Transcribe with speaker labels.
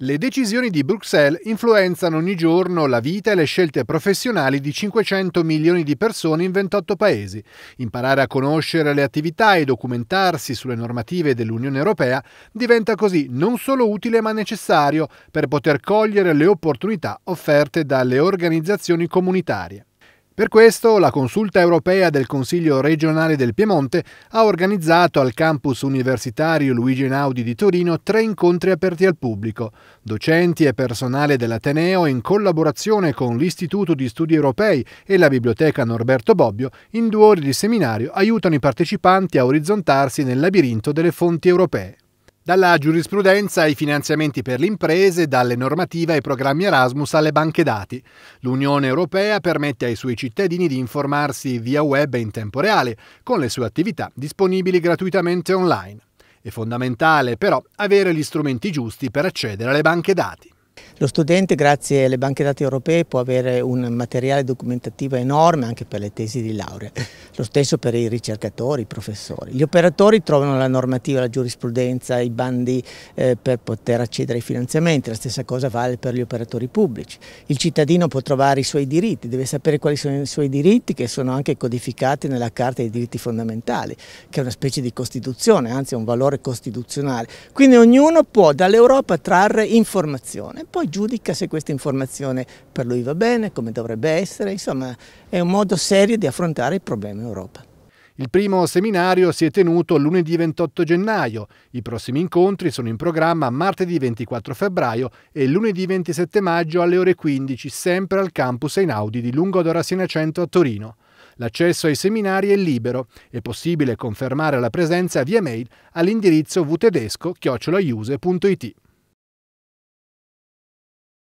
Speaker 1: Le decisioni di Bruxelles influenzano ogni giorno la vita e le scelte professionali di 500 milioni di persone in 28 paesi. Imparare a conoscere le attività e documentarsi sulle normative dell'Unione Europea diventa così non solo utile ma necessario per poter cogliere le opportunità offerte dalle organizzazioni comunitarie. Per questo la consulta europea del Consiglio regionale del Piemonte ha organizzato al campus universitario Luigi Einaudi di Torino tre incontri aperti al pubblico. Docenti e personale dell'Ateneo, in collaborazione con l'Istituto di Studi Europei e la Biblioteca Norberto Bobbio, in due ore di seminario aiutano i partecipanti a orizzontarsi nel labirinto delle fonti europee. Dalla giurisprudenza ai finanziamenti per le imprese, dalle normative ai programmi Erasmus alle banche dati. L'Unione Europea permette ai suoi cittadini di informarsi via web in tempo reale, con le sue attività disponibili gratuitamente online. È fondamentale però avere gli strumenti giusti per accedere
Speaker 2: alle banche dati. Lo studente grazie alle banche dati europee può avere un materiale documentativo enorme anche per le tesi di laurea, lo stesso per i ricercatori, i professori. Gli operatori trovano la normativa, la giurisprudenza, i bandi eh, per poter accedere ai finanziamenti, la stessa cosa vale per gli operatori pubblici. Il cittadino può trovare i suoi diritti, deve sapere quali sono i suoi diritti che sono anche codificati nella Carta dei diritti fondamentali, che è una specie di Costituzione, anzi è un valore costituzionale. Quindi ognuno può dall'Europa trarre informazione, poi poi giudica se questa informazione per lui va bene, come dovrebbe essere, insomma è un modo serio di affrontare il problema in Europa. Il primo seminario si
Speaker 1: è tenuto lunedì 28 gennaio, i prossimi incontri sono in programma martedì 24 febbraio e lunedì 27 maggio alle ore 15, sempre al campus Einaudi di Lungodora Sinacento a Torino. L'accesso ai seminari è libero, è possibile confermare la presenza via mail all'indirizzo vtedesco-iuse.it.